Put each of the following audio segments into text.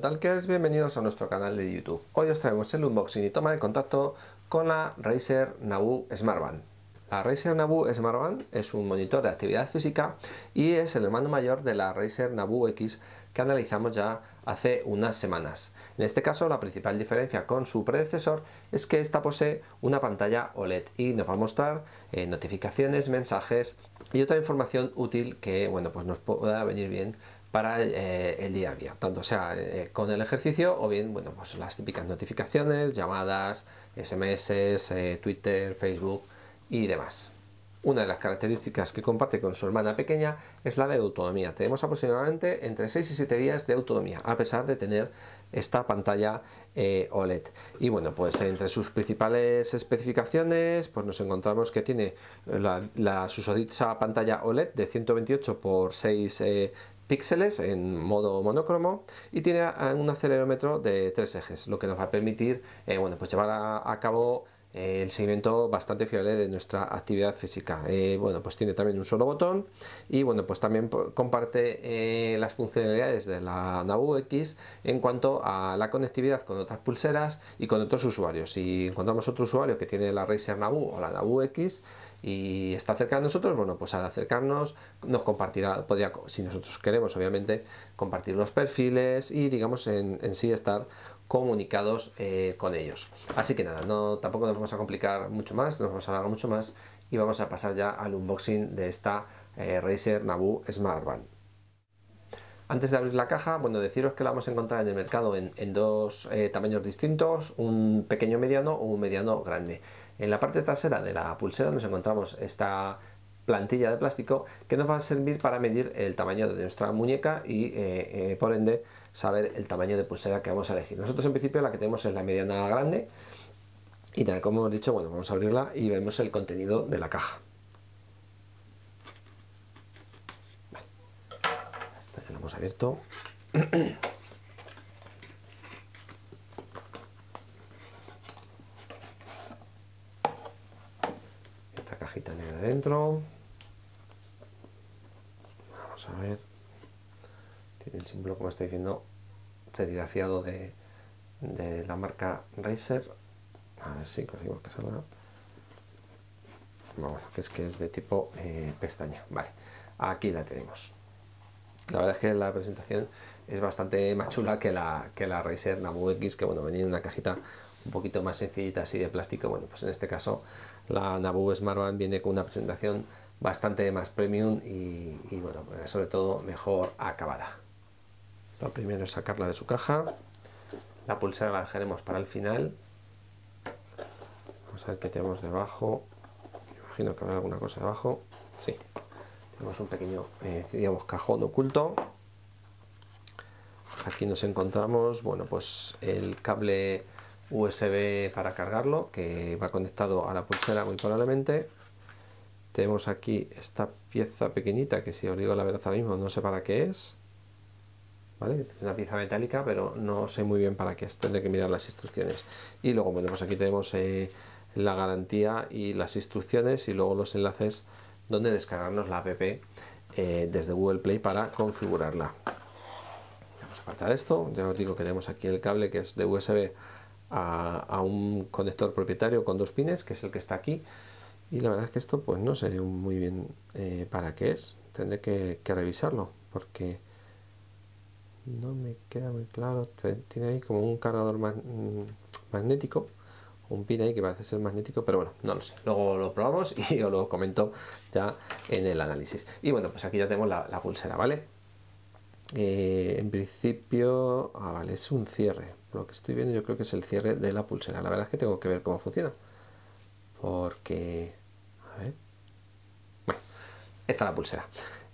tal que es, bienvenidos a nuestro canal de YouTube. Hoy os traemos el unboxing y toma de contacto con la Razer Nabu Smartband. La Razer Naboo Smartband es un monitor de actividad física y es el hermano mayor de la Razer Naboo X que analizamos ya hace unas semanas. En este caso la principal diferencia con su predecesor es que esta posee una pantalla OLED y nos va a mostrar eh, notificaciones, mensajes y otra información útil que bueno, pues nos pueda venir bien para eh, el día a día, tanto sea eh, con el ejercicio o bien, bueno, pues las típicas notificaciones, llamadas, SMS, eh, Twitter, Facebook y demás. Una de las características que comparte con su hermana pequeña es la de autonomía. Tenemos aproximadamente entre 6 y 7 días de autonomía, a pesar de tener esta pantalla OLED. Y bueno, pues entre sus principales especificaciones, pues nos encontramos que tiene la, la pantalla OLED de 128 por 6 píxeles en modo monocromo y tiene un acelerómetro de tres ejes, lo que nos va a permitir eh, bueno, pues llevar a, cabo eh, el seguimiento bastante fiable de nuestra actividad física. Eh, bueno, pues tiene también un solo botón y bueno, pues también comparte las funcionalidades de la Nabu X en cuanto a la conectividad con otras pulseras y con otros usuarios. Si encontramos otro usuario que tiene la Razer Nabu o la Nabu X, y está cerca de nosotros, bueno, pues al acercarnos nos compartirá, podría, si nosotros queremos, obviamente, compartir los perfiles y, digamos, en, sí estar comunicados eh, con ellos. Así que nada, no, tampoco nos vamos a complicar mucho más, nos vamos a hablar mucho más y vamos a pasar ya al unboxing de esta eh, Razer Nabu Smartband. Antes de abrir la caja, bueno, deciros que la vamos a encontrar en el mercado en, dos eh, tamaños distintos, un pequeño mediano o un mediano grande. En la parte trasera de la pulsera nos encontramos esta plantilla de plástico que nos va a servir para medir el tamaño de nuestra muñeca y eh, eh, por ende saber el tamaño de pulsera que vamos a elegir. Nosotros en principio la que tenemos es la mediana grande y tal como hemos dicho, bueno, vamos a abrirla y vemos el contenido de la caja. Esta ya la hemos abierto. cajita negra dentro. Vamos a ver. Tiene el símbolo, como estoy diciendo, serigrafiado de, de la marca Razer. A ver si conseguimos que salga. Vamos, que es que es de tipo eh, pestaña. Vale, aquí la tenemos. La verdad es que la presentación es bastante más chula que la, que la Razer Nabu X, que bueno, venía en una cajita un poquito más sencillita así de plástico. Bueno, pues en este caso la Naboo Smartband viene con una presentación bastante más premium y, bueno, pues sobre todo mejor acabada. Lo primero es sacarla de su caja. La pulsera la dejaremos para el final. Vamos a ver qué tenemos debajo. Imagino que habrá alguna cosa debajo. Sí, tenemos un pequeño, eh, digamos, cajón oculto. Aquí nos encontramos, bueno, pues el cable USB para cargarlo, que va conectado a la pulsera muy probablemente. Tenemos aquí esta pieza pequeñita, que si os digo la verdad ahora mismo no sé para qué es. una pieza metálica, pero no sé muy bien para qué es, tendré que mirar las instrucciones. Y luego, pues aquí tenemos eh, la garantía y las instrucciones y luego los enlaces donde descargarnos la app eh, desde Google Play para configurarla. Vamos a apartar esto, ya os digo que tenemos aquí el cable que es de USB a, un conector propietario con dos pines, que es el que está aquí. Y la verdad es que esto pues no sé muy bien eh, para qué es. Tendré que, revisarlo porque no me queda muy claro. Tiene ahí como un cargador mm, magnético, un pin ahí que parece ser magnético, pero bueno, no lo sé. Luego lo probamos y os lo comento ya en el análisis. Y bueno, pues aquí ya tenemos la, pulsera, ¿vale? Eh, en principio, ah, vale, es un cierre, lo que estoy viendo, yo creo que es el cierre de la pulsera. La verdad es que tengo que ver cómo funciona. Porque... A ver... Bueno, está la pulsera.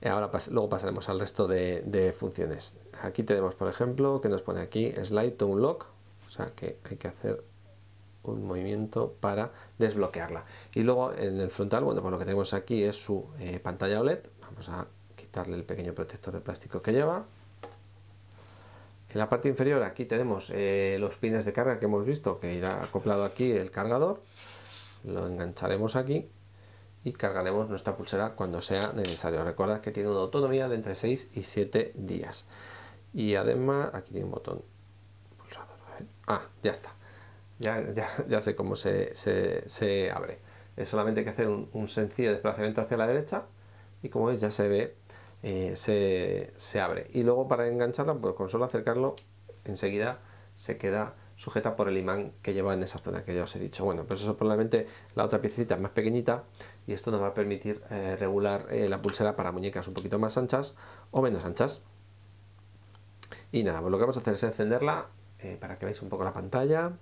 Ahora luego pasaremos al resto de, funciones. Aquí tenemos, por ejemplo, que nos pone aquí slide to unlock. O sea que hay que hacer un movimiento para desbloquearla. Y luego en el frontal, bueno, pues lo que tenemos aquí es su eh, pantalla OLED. Vamos a quitarle el pequeño protector de plástico que lleva. En la parte inferior aquí tenemos eh, los pines de carga que hemos visto, que irá acoplado aquí el cargador. Lo engancharemos aquí y cargaremos nuestra pulsera cuando sea necesario. Recuerda que tiene una autonomía de entre 6 y 7 días. Y además, aquí tiene un botón pulsador. Ah, ya está. Ya, sé cómo se, abre. Es solamente que hacer un, un sencillo desplazamiento hacia la derecha y como veis ya se ve eh, se, abre. Y luego para engancharla, pues con solo acercarlo, enseguida se queda sujeta por el imán que lleva en esa zona que ya os he dicho. Bueno, pues eso probablemente la otra piecita más pequeñita y esto nos va a permitir eh, regular eh, la pulsera para muñecas un poquito más anchas o menos anchas. Y nada, pues lo que vamos a hacer es encenderla para que veáis un poco la pantalla,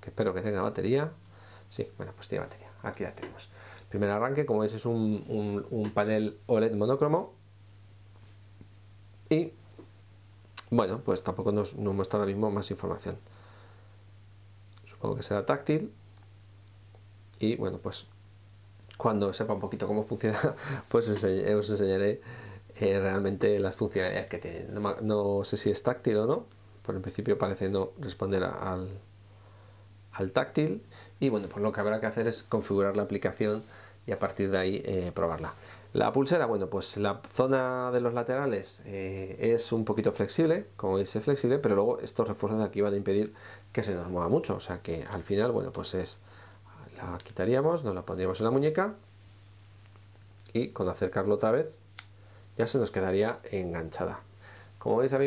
que espero que tenga batería. Sí, bueno, pues tiene batería. Aquí la tenemos primer arranque, como veis es un, un, un panel OLED monocromo y bueno, pues tampoco nos, muestra ahora mismo más información. Supongo que será táctil. Y bueno, pues cuando sepa un poquito cómo funciona, pues os enseñaré eh, realmente las funcionalidades que tiene. No, sé si es táctil o no, por el principio parece no responder al, al táctil. Y bueno, pues lo que habrá que hacer es configurar la aplicación y a partir de ahí eh, probarla. La pulsera, bueno, pues la zona de los laterales eh, es un poquito flexible, como es flexible, pero luego estos refuerzos de aquí van a impedir que se nos mueva mucho, o sea que al final, bueno, pues es, la quitaríamos, nos la pondríamos en la muñeca y con acercarlo otra vez ya se nos quedaría enganchada. Como veis a mí,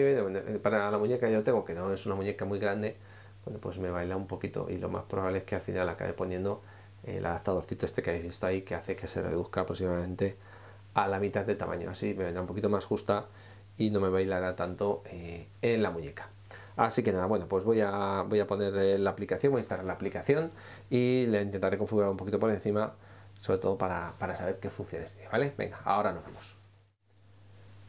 para la muñeca yo tengo que no es una muñeca muy grande, bueno, pues me baila un poquito y lo más probable es que al final acabe poniendo el adaptadorcito este que habéis visto ahí que hace que se reduzca aproximadamente a la mitad de tamaño. Así me vendrá un poquito más justa y no me bailará tanto eh, en la muñeca. Así que nada, bueno, pues voy a, voy a poner eh, la aplicación, voy a instalar la aplicación y la intentaré configurar un poquito por encima, sobre todo para, saber qué funciona este, ¿vale? Venga, ahora nos vemos.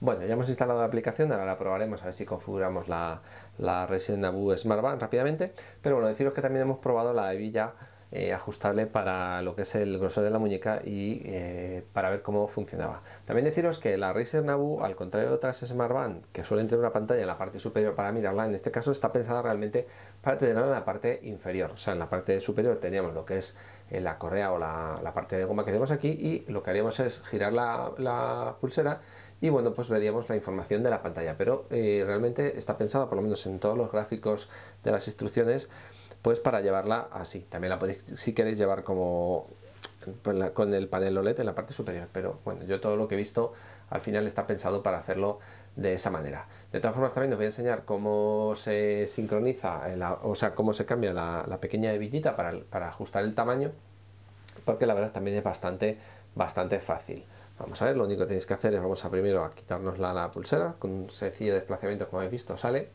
Bueno, ya hemos instalado la aplicación, ahora la probaremos a ver si configuramos la, la resina Smart rápidamente. Pero bueno, deciros que también hemos probado la ya. Eh, ajustable para lo que es el grosor de la muñeca y eh, para ver cómo funcionaba. También deciros que la Razer Nabu, al contrario de otras Smartband que suelen tener una pantalla en la parte superior para mirarla, en este caso está pensada realmente para tenerla en la parte inferior. O sea, en la parte superior teníamos lo que es eh, la correa o la, parte de goma que tenemos aquí y lo que haríamos es girar la, pulsera y bueno pues veríamos la información de la pantalla pero realmente está pensada por lo menos en todos los gráficos de las instrucciones pues para llevarla así. También la podéis, si queréis, llevar como pues, con el panel OLED en la parte superior, pero bueno, yo todo lo que he visto al final está pensado para hacerlo de esa manera. De todas formas también os voy a enseñar cómo se sincroniza, o sea, cómo se cambia la, pequeña hebillita para, ajustar el tamaño, porque la verdad también es bastante, bastante fácil. Vamos a ver, lo único que tenéis que hacer es, vamos a primero a quitarnos la, la pulsera, con un sencillo desplazamiento como habéis visto sale,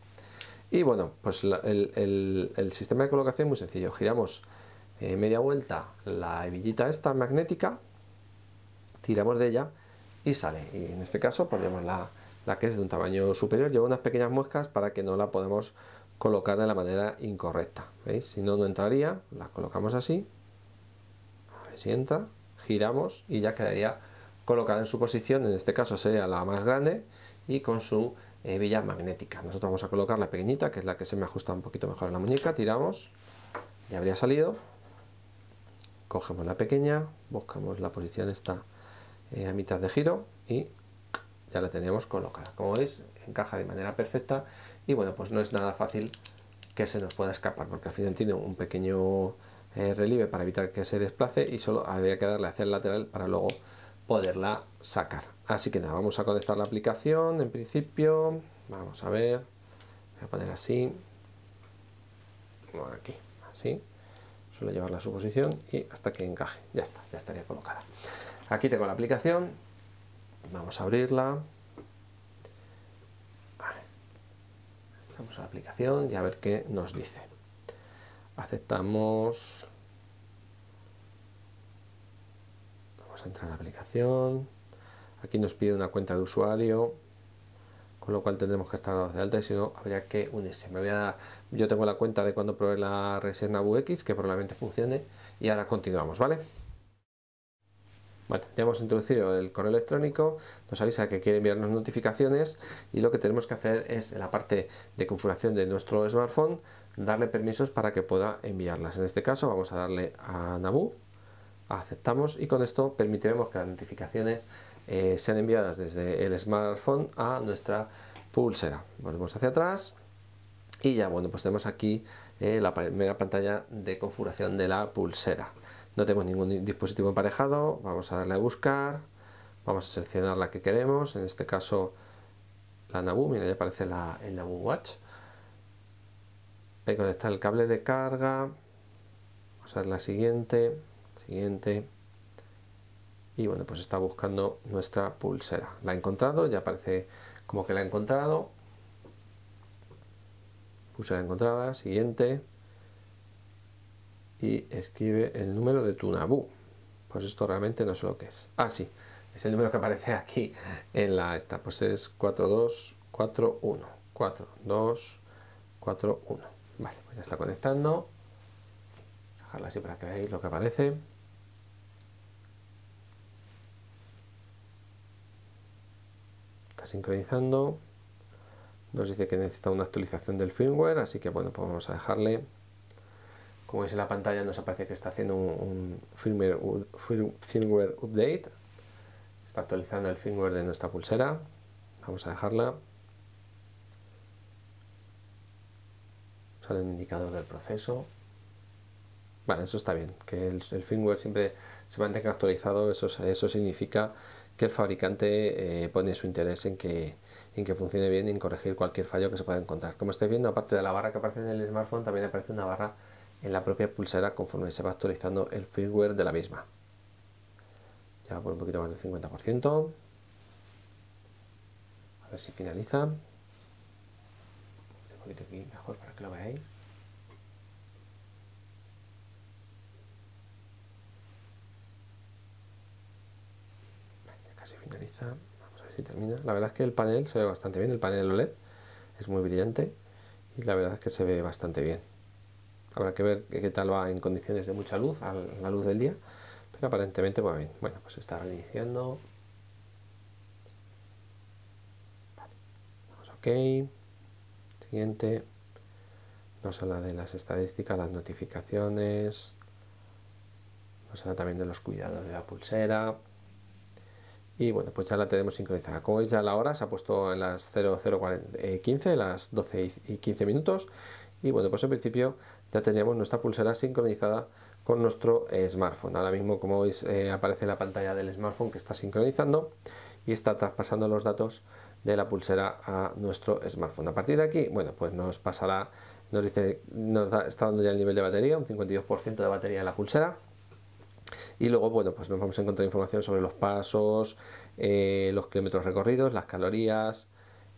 y bueno, pues el, sistema de colocación es muy sencillo. Giramos eh, media vuelta la hebillita esta magnética, tiramos de ella y sale. Y en este caso pondremos pues, la, la que es de un tamaño superior. Lleva unas pequeñas muescas para que no la podamos colocar de la manera incorrecta. ¿Veis? Si no, no entraría. La colocamos así. A ver si entra. Giramos y ya quedaría colocada en su posición. En este caso sería la más grande y con su hebilla eh, magnética. Nosotros vamos a colocar la pequeñita, que es la que se me ajusta un poquito mejor a la muñeca, tiramos, ya habría salido, cogemos la pequeña, buscamos la posición esta eh, a mitad de giro y ya la tenemos colocada. Como veis, encaja de manera perfecta y bueno, pues no es nada fácil que se nos pueda escapar, porque al final tiene un pequeño eh, relieve para evitar que se desplace y solo habría que darle hacia el lateral para luego poderla sacar. Así que nada, vamos a conectar la aplicación en principio. Vamos a ver. Voy a poner así. Aquí, así. suele llevar la suposición y hasta que encaje. Ya está, ya estaría colocada. Aquí tengo la aplicación. Vamos a abrirla. Vamos a la aplicación y a ver qué nos dice. Aceptamos. Vamos a entrar a la aplicación. Aquí nos pide una cuenta de usuario, con lo cual tendremos que estar voz de alta y si no habría que unirse. Me yo tengo la cuenta de cuando probé la Reserva UX, que probablemente funcione, y ahora continuamos, ¿vale? Bueno, ya hemos introducido el correo electrónico, nos avisa que quiere enviarnos notificaciones y lo que tenemos que hacer es en la parte de configuración de nuestro smartphone darle permisos para que pueda enviarlas. En este caso vamos a darle a Nabu, aceptamos y con esto permitiremos que las notificaciones eh, sean enviadas desde el smartphone a nuestra pulsera. Volvemos hacia atrás y ya, bueno, pues tenemos aquí eh, la primera pantalla de configuración de la pulsera. No tenemos ningún dispositivo emparejado, vamos a darle a buscar, vamos a seleccionar la que queremos, en este caso la Nabu, mira, ya aparece la, el Nabu Watch. Hay a conectar el cable de carga, vamos a ver la siguiente, siguiente, y bueno, pues está buscando nuestra pulsera. La ha encontrado, ya parece como que la ha encontrado. Pulsera encontrada, siguiente. Y escribe el número de tu nabu Pues esto realmente no sé lo que es. Ah, sí, es el número que aparece aquí en la esta. Pues es 4241. 4241. Vale, pues ya está conectando. Dejarla así para que veáis lo que aparece. sincronizando. Nos dice que necesita una actualización del firmware, así que bueno, pues vamos a dejarle. Como es en la pantalla nos aparece que está haciendo un, firmware, firmware update. Está actualizando el firmware de nuestra pulsera. Vamos a dejarla. Sale un indicador del proceso. Vale, eso está bien, que el, firmware siempre se mantenga actualizado, eso, eso significa que el fabricante eh, pone su interés en que, en que funcione bien y en corregir cualquier fallo que se pueda encontrar. Como estáis viendo, aparte de la barra que aparece en el smartphone, también aparece una barra en la propia pulsera conforme se va actualizando el firmware de la misma. Ya por un poquito más del 50%. A ver si finaliza. Un poquito aquí mejor para que lo veáis. casi finaliza. Vamos a ver si termina. La verdad es que el panel se ve bastante bien, el panel OLED es muy brillante y la verdad es que se ve bastante bien. Habrá que ver qué tal va en condiciones de mucha luz, a la luz del día, pero aparentemente va pues, bien. Bueno, pues está reiniciando. Vamos OK. Siguiente. Nos habla de las estadísticas, las notificaciones. Nos habla también de los cuidados de la pulsera y bueno, pues ya la tenemos sincronizada. Como veis ya la hora se ha puesto en las 0015, eh, las 12 y 15 minutos y bueno, pues en principio ya teníamos nuestra pulsera sincronizada con nuestro eh, smartphone. Ahora mismo, como veis, eh, aparece la pantalla del smartphone que está sincronizando y está traspasando los datos de la pulsera a nuestro smartphone. A partir de aquí, bueno, pues nos pasará, nos dice, nos está dando ya el nivel de batería, un 52% de batería en la pulsera. Y luego, bueno, pues nos vamos a encontrar información sobre los pasos, eh, los kilómetros recorridos, las calorías.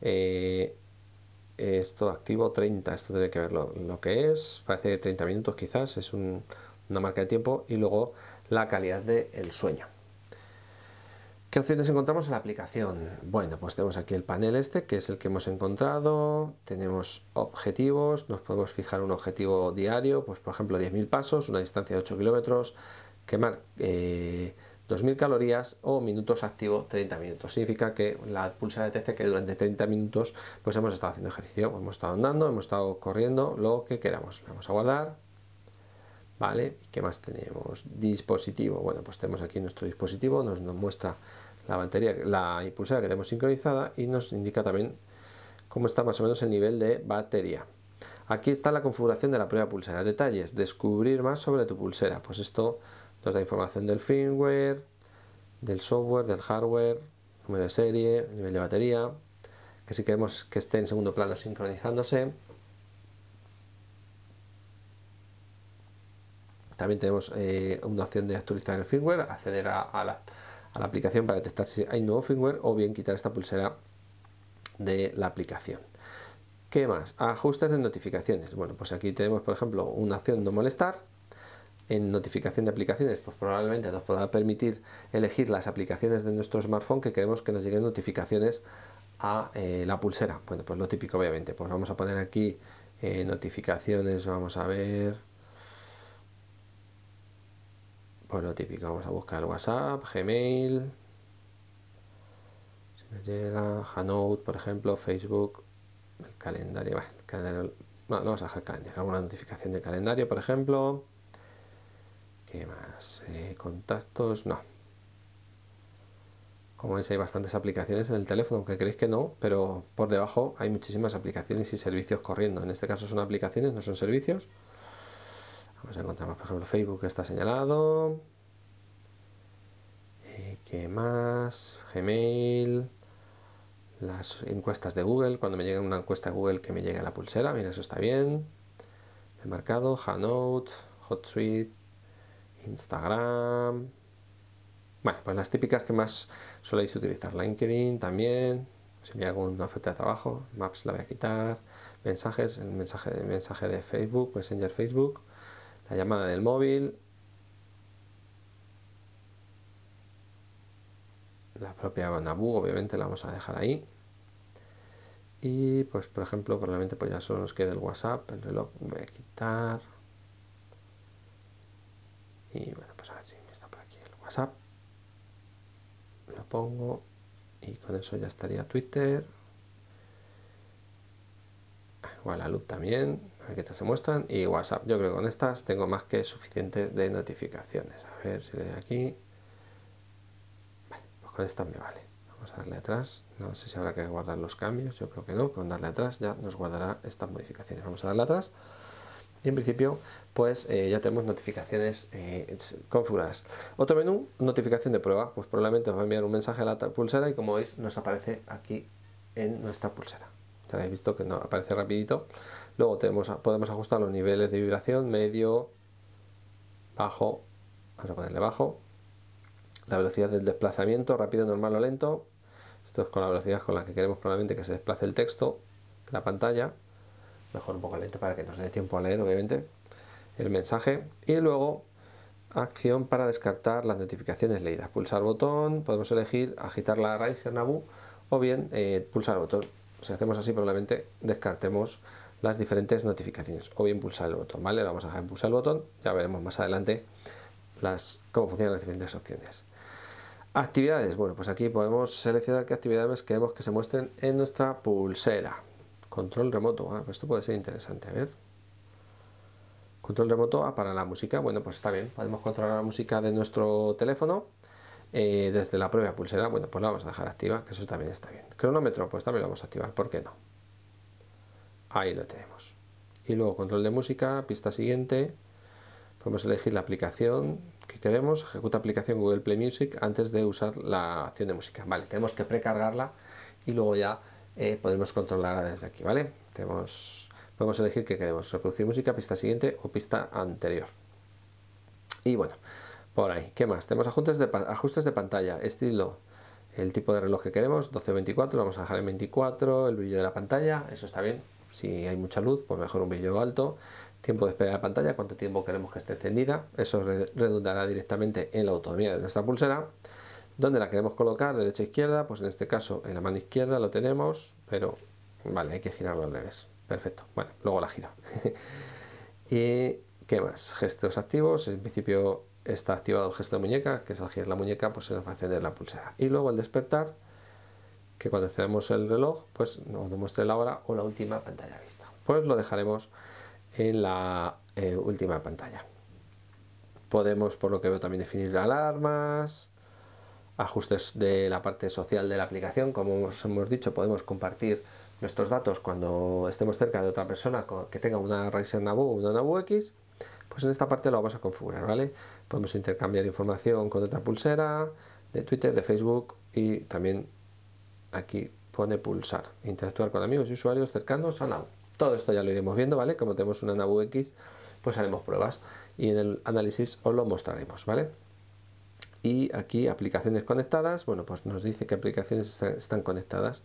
Eh, esto activo 30, esto tiene que ver lo, que es, parece 30 minutos quizás, es una marca de tiempo. Y luego la calidad del sueño. ¿Qué opciones encontramos en la aplicación? Bueno, pues tenemos aquí el panel este, que es el que hemos encontrado. Tenemos objetivos, nos podemos fijar un objetivo diario, pues por ejemplo 10.000 pasos, una distancia de 8 kilómetros, quemar 2000 eh, calorías o minutos activo 30 minutos. Significa que la pulsera detecta que durante 30 minutos pues hemos estado haciendo ejercicio, hemos estado andando, hemos estado corriendo, lo que queramos. Vamos a guardar. ¿Vale? qué más tenemos? Dispositivo. Bueno, pues tenemos aquí nuestro dispositivo, nos, nos muestra la batería, la pulsera que tenemos sincronizada y nos indica también cómo está más o menos el nivel de batería. Aquí está la configuración de la prueba pulsera. Detalles, descubrir más sobre tu pulsera. Pues esto nos da información del firmware, del software, del hardware, número de serie, nivel de batería, que si queremos que esté en segundo plano sincronizándose. También tenemos eh, una opción de actualizar el firmware, acceder a, la, aplicación para detectar si hay nuevo firmware o bien quitar esta pulsera de la aplicación. ¿Qué más? Ajustes de notificaciones. Bueno, pues aquí tenemos, por ejemplo, una opción no molestar, en notificación de aplicaciones, pues probablemente nos podrá permitir elegir las aplicaciones de nuestro smartphone que queremos que nos lleguen notificaciones a eh, la pulsera. Bueno, pues lo típico obviamente, pues vamos a poner aquí eh, notificaciones, vamos a ver... Pues lo típico, vamos a buscar WhatsApp, Gmail, si nos llega, Hanout, por ejemplo, Facebook, el calendario, bueno, el calendario, no, no vamos a dejar calendario, alguna notificación de calendario, por ejemplo, más? Eh, contactos, no. Como veis hay bastantes aplicaciones en el teléfono, aunque creéis que no, pero por debajo hay muchísimas aplicaciones y servicios corriendo. En este caso son aplicaciones, no son servicios. Vamos a encontrar, por ejemplo, Facebook que está señalado. Eh, ¿Qué más? Gmail. Las encuestas de Google. Cuando me llega una encuesta de Google que me llegue a la pulsera. Mira, eso está bien. El mercado, Hanout, HotSuite Instagram. Bueno, pues las típicas que más soléis utilizar. LinkedIn también. Si me hago una oferta de trabajo, Maps la voy a quitar. Mensajes, el mensaje, de mensaje de Facebook, Messenger Facebook. La llamada del móvil. La propia banda obviamente la vamos a dejar ahí. Y pues por ejemplo, probablemente pues ya solo nos quede el WhatsApp, el reloj voy a quitar. Y bueno, pues a ver si está por aquí el WhatsApp. Lo pongo y con eso ya estaría Twitter. Igual la luz también, a ver qué tal se muestran. Y WhatsApp, yo creo que con estas tengo más que suficiente de notificaciones. A ver si le doy aquí. Pues con estas me vale. Vamos a darle atrás. No sé si habrá que guardar los cambios, yo creo que no. Con darle atrás ya nos guardará estas modificaciones. Vamos a darle atrás y en principio pues eh, ya tenemos notificaciones eh, configuradas. Otro menú, notificación de prueba, pues probablemente va a enviar un mensaje a la pulsera y como veis nos aparece aquí en nuestra pulsera. Ya habéis visto que nos aparece rapidito. Luego tenemos, podemos ajustar los niveles de vibración, medio, bajo, vamos a ponerle bajo, la velocidad del desplazamiento, rápido, normal o lento. Esto es con la velocidad con la que queremos probablemente que se desplace el texto la pantalla mejor un poco lento para que nos dé tiempo a leer, obviamente, el mensaje. Y luego, acción para descartar las notificaciones leídas. Pulsar botón, podemos elegir agitar la raíz en Nabu o bien eh, pulsar botón. Si hacemos así, probablemente descartemos las diferentes notificaciones o bien pulsar el botón, ¿vale? vamos a dejar pulsar el botón, ya veremos más adelante las, cómo funcionan las diferentes opciones. Actividades, bueno, pues aquí podemos seleccionar qué actividades queremos que se muestren en nuestra pulsera. Control remoto. Pues esto puede ser interesante. A ver. Control remoto ah, para la música. Bueno, pues está bien. Podemos controlar la música de nuestro teléfono eh, desde la propia pulsera. Bueno, pues la vamos a dejar activa, que eso también está bien. Cronómetro, pues también lo vamos a activar. ¿Por qué no? Ahí lo tenemos. Y luego control de música, pista siguiente. Podemos elegir la aplicación que queremos. Ejecuta aplicación Google Play Music antes de usar la acción de música. Vale, tenemos que precargarla y luego ya eh, podemos controlarla desde aquí, ¿vale? Tenemos, podemos elegir qué queremos, reproducir música, pista siguiente o pista anterior. Y bueno, por ahí, ¿qué más? Tenemos ajustes de, ajustes de pantalla, estilo, el tipo de reloj que queremos, 12-24, vamos a dejar en 24, el brillo de la pantalla, eso está bien, si hay mucha luz, pues mejor un brillo alto, tiempo de espera de la pantalla, cuánto tiempo queremos que esté encendida, eso redundará directamente en la autonomía de nuestra pulsera, ¿Dónde la queremos colocar? Derecha, izquierda. Pues en este caso en la mano izquierda lo tenemos, pero vale, hay que girarlo al revés. Perfecto. Bueno, luego la giro. ¿Y qué más? Gestos activos. En principio está activado el gesto de muñeca, que es al girar la muñeca, pues se nos va a la pulsera. Y luego el despertar, que cuando cerremos el reloj, pues nos demuestre la hora o la última pantalla vista. Pues lo dejaremos en la eh, última pantalla. Podemos, por lo que veo, también definir alarmas ajustes de la parte social de la aplicación. Como os hemos dicho, podemos compartir nuestros datos cuando estemos cerca de otra persona que tenga una Razer Nabu o una Nabu X. Pues en esta parte lo vamos a configurar, ¿vale? Podemos intercambiar información con otra pulsera, de Twitter, de Facebook y también aquí pone pulsar, interactuar con amigos y usuarios cercanos a Nabu. Todo esto ya lo iremos viendo, ¿vale? Como tenemos una Nabu X, pues haremos pruebas y en el análisis os lo mostraremos, ¿vale? y aquí aplicaciones conectadas, bueno, pues nos dice qué aplicaciones están conectadas.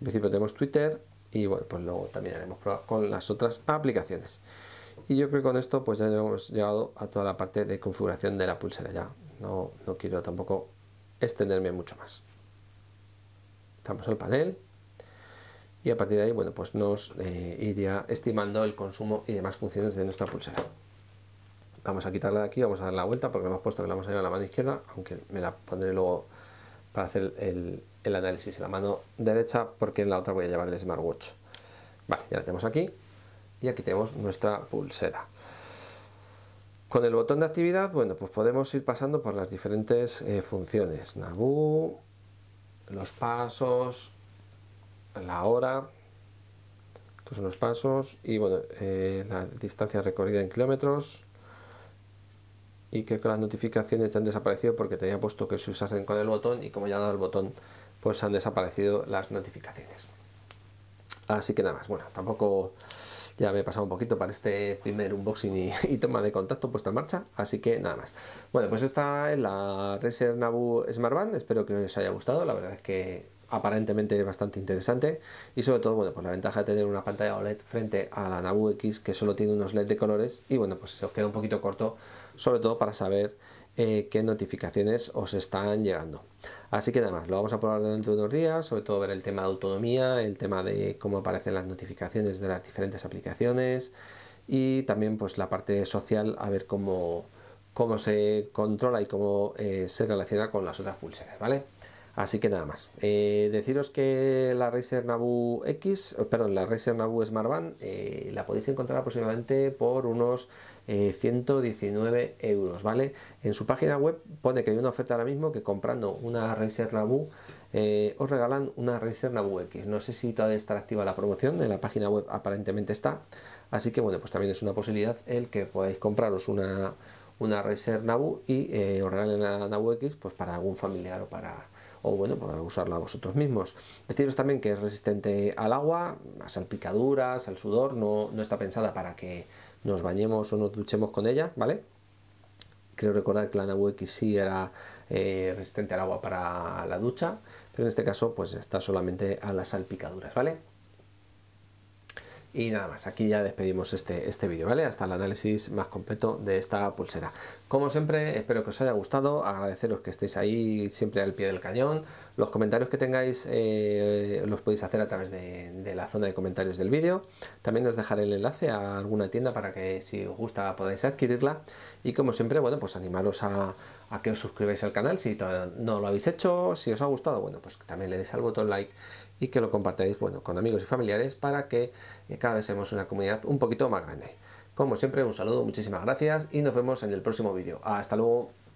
En principio tenemos Twitter y bueno, pues luego también haremos pruebas con las otras aplicaciones. Y yo creo que con esto pues ya hemos llegado a toda la parte de configuración de la pulsera ya. No, no quiero tampoco extenderme mucho más. Estamos al panel y a partir de ahí, bueno, pues nos eh, iría estimando el consumo y demás funciones de nuestra pulsera vamos a quitarla de aquí, vamos a dar la vuelta porque hemos puesto que la vamos a llevar a la mano izquierda, aunque me la pondré luego para hacer el, análisis en la mano derecha porque en la otra voy a llevar el smartwatch. Vale, ya la tenemos aquí y aquí tenemos nuestra pulsera. Con el botón de actividad, bueno, pues podemos ir pasando por las diferentes eh, funciones. Nabú, los pasos, la hora, estos son los pasos y bueno, eh, la distancia recorrida en kilómetros, y creo que las notificaciones ya han desaparecido porque tenía puesto que se usasen con el botón y como ya dado el botón pues han desaparecido las notificaciones así que nada más, bueno, tampoco ya me he pasado un poquito para este primer unboxing y, toma de contacto puesta en marcha, así que nada más. Bueno, pues esta es la Razer Nabu Smartband, espero que os haya gustado, la verdad es que aparentemente es bastante interesante y sobre todo, bueno, pues la ventaja de tener una pantalla OLED frente a la Nabu X que solo tiene unos LED de colores y bueno, pues se os queda un poquito corto sobre todo para saber eh, qué notificaciones os están llegando. Así que nada más, lo vamos a probar dentro de unos días, sobre todo ver el tema de autonomía, el tema de cómo aparecen las notificaciones de las diferentes aplicaciones y también pues la parte social a ver cómo, cómo se controla y cómo eh, se relaciona con las otras pulseras, ¿vale? Así que nada más. Eh, deciros que la Razer Nabu X, eh, perdón, la Razer Nabu Smartband eh, la podéis encontrar aproximadamente por unos 119 eh, euros, ¿vale? En su página web pone que hay una oferta ahora mismo que comprando una Razer Nabu os regalan una Razer Nabu X. No sé si todavía está activa la promoción, en la página web aparentemente está. Así que bueno, pues también es una posibilidad el que podáis compraros una, una Razer Nabu y os regalen la Nabu X pues para algún familiar o para o bueno, para pues, usarla vosotros mismos. Deciros también que es resistente al agua, a salpicaduras, al sudor, no, está pensada para que nos bañemos o nos duchemos con ella, ¿vale? Creo recordar que la Nabu X sí era eh, resistente al agua para la ducha, pero en este caso pues está solamente a las salpicaduras, ¿vale? Y nada más, aquí ya despedimos este, este vídeo, ¿vale? Hasta el análisis más completo de esta pulsera. Como siempre, espero que os haya gustado, agradeceros que estéis ahí siempre al pie del cañón. Los comentarios que tengáis eh, los podéis hacer a través de, la zona de comentarios del vídeo. También os dejaré el enlace a alguna tienda para que si os gusta podáis adquirirla. Y como siempre, bueno, pues animaros a, que os suscribáis al canal si no lo habéis hecho, si os ha gustado, bueno, pues también le deis al botón like y que lo compartáis, bueno, con amigos y familiares para que y cada vez somos una comunidad un poquito más grande. Como siempre, un saludo, muchísimas gracias y nos vemos en el próximo vídeo. Hasta luego.